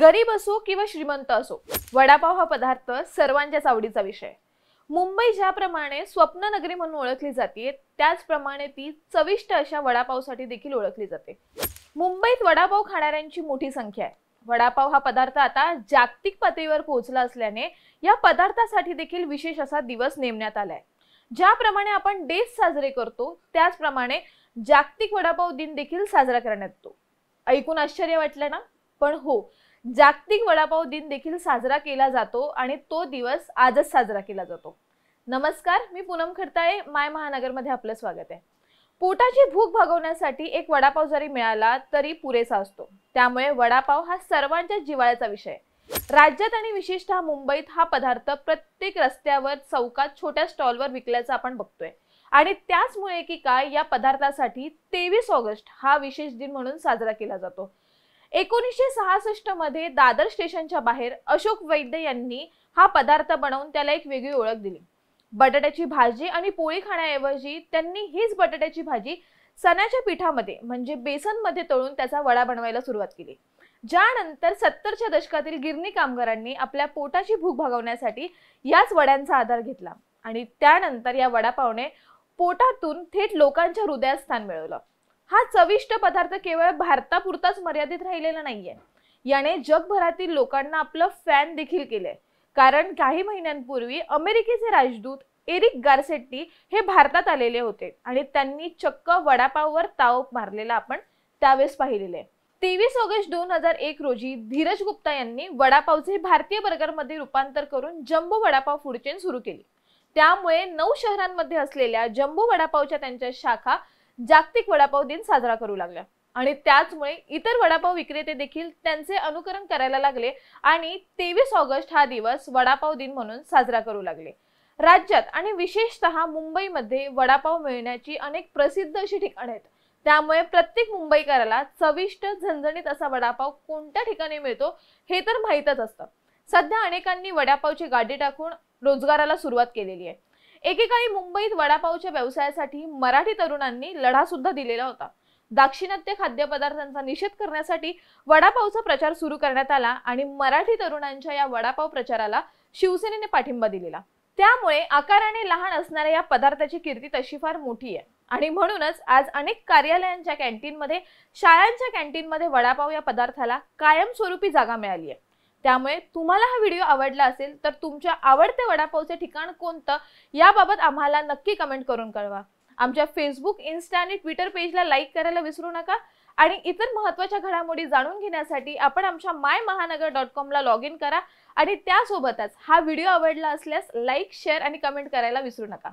गरीब असो किंवा श्रीमंत असो वडापाव हा पदार्थ सर्वांच्याच आवडीचा विषय मुंबई ज्याप्रमाणे स्वप्न नगरी म्हणून ओळखली जाते त्याचप्रमाणे ती चविष्ट अशा वडापावसाठी देखील ओळखली जाते मुंबईत वडापाव खाणाऱ्यांची मोठी संख्या आहे वडापाव हा पदार्थ आता जागतिक पातळीवर पोहोचला असल्याने या पदार्थासाठी देखील विशेष असा दिवस नेमण्यात आलाय ज्याप्रमाणे आपण डेज साजरे करतो त्याचप्रमाणे जागतिक वडापाव दिन देखील साजरा करण्यात येतो ऐकून आश्चर्य वाटलं ना पण हो जागतिक वडापाव दिन देखील साजरा केला जातो आणि तो दिवस आजच साजरा केला जातो नमस्कार मी पूनम खडताळे माय महानगरमध्ये आपलं स्वागत आहे पोटाची भूक भागवण्यासाठी एक वडापाव जरी मिळाला तरी पुरेसा असतो त्यामुळे वडापाव हा सर्वांच्या जिवाळ्याचा विषय राज्यात आणि विशेषतः मुंबईत हा पदार्थ प्रत्येक रस्त्यावर चौकात छोट्या स्टॉलवर विकल्याचा आपण बघतोय आणि त्याचमुळे की काय या पदार्थासाठी तेवीस ऑगस्ट हा विशेष दिन म्हणून साजरा केला जातो एकोणीसशे सहासष्ट मध्ये दादर स्टेशनच्या बाहेर अशोक वैद्य यांनी हा पदार्थ बनवून त्याला एक वेगळी ओळख दिली बटाट्याची भाजी आणि पोळी खाण्याऐवजी त्यांनी हीच बटाट्याची भाजी सणाच्या पिठामध्ये म्हणजे बेसनमध्ये तळून त्याचा वडा बनवायला सुरुवात केली ज्यानंतर सत्तरच्या दशकातील गिरणी कामगारांनी आपल्या पोटाची भूक भागवण्यासाठी याच वड्यांचा आधार घेतला आणि त्यानंतर या वडापावने पोटातून थेट लोकांच्या हृदयात स्थान मिळवलं हा चविष्ट पदार्थ केवळ भारतापुरताच मर्यादित राहिलेला नाहीये याने जगभरातील लोकांना आपलं फॅन देखील केलंय कारण काही महिन्यांपूर्वी अमेरिकेचे राजदूत एरिक गारसेट्टी हे भारतात आलेले होते आणि त्यांनी चक्क वडापाववर ताव मारलेला आपण त्यावेळेस पाहिलेले तेवीस ऑगस्ट दोन हजार एक रोजी धीरज गुप्ता यांनी वडापावचे भारतीय बर्गरमध्ये रूपांतर करून जम्बो वडापाव फूड चेन सुरू केली त्यामुळे नऊ शहरांमध्ये असलेल्या जम्बो वडापावच्या त्यांच्या शाखा जागतिक वडापाव दिन साजरा करू लागला आणि त्याचमुळे इतर वडापाव विक्रेते देखील त्यांचे अनुकरण करायला लागले आणि तेवीस ऑगस्ट हा दिवस वडापाव दिन म्हणून साजरा करू लागले राज्यात आणि विशेषतः मुंबईमध्ये वडापाव मिळण्याची अनेक प्रसिद्ध अशी ठिकाणं आहेत त्यामुळे प्रत्येक मुंबईकराला चविष्ट झणझणीत असा वडापाव कोणत्या ठिकाणी मिळतो हे तर माहीतच असतं सध्या अनेकांनी वडापावची गाडी टाकून रोजगाराला सुरुवात केलेली आहे एकेकाळी मुंबईत वडापावच्या व्यवसायासाठी मराठी तरुणांनी लढा सुद्धा दिलेला होता दाक्षिणात्य खाद्यपदार्थांचा निषेध करण्यासाठी वडापावचा प्रचार सुरू करण्यात आला आणि मराठी तरुणांच्या या वडापाव प्रचाराला शिवसेनेने पाठिंबा दिलेला त्यामुळे आकाराने लहान असणाऱ्या या पदार्थाची कीर्ती तशी फार मोठी आहे आणि म्हणूनच आज अनेक कार्यालयांच्या कॅन्टीनमध्ये शाळांच्या कॅन्टीनमध्ये वडापाव या पदार्थाला कायमस्वरूपी जागा मिळाली आहे त्यामुळे तुम्हाला हा व्हिडिओ आवडला असेल तर तुमच्या आवडते वडापावचे ठिकाण कोणतं याबाबत आम्हाला नक्की कमेंट करून कळवा आमच्या फेसबुक इन्स्टा आणि ट्विटर पेजला लाईक करायला विसरू नका आणि इतर महत्त्वाच्या घडामोडी जाणून घेण्यासाठी आपण आमच्या माय महानगर डॉट कॉमला लॉग इन करा आणि त्यासोबतच हा व्हिडिओ आवडला असल्यास लाईक शेअर आणि कमेंट करायला विसरू नका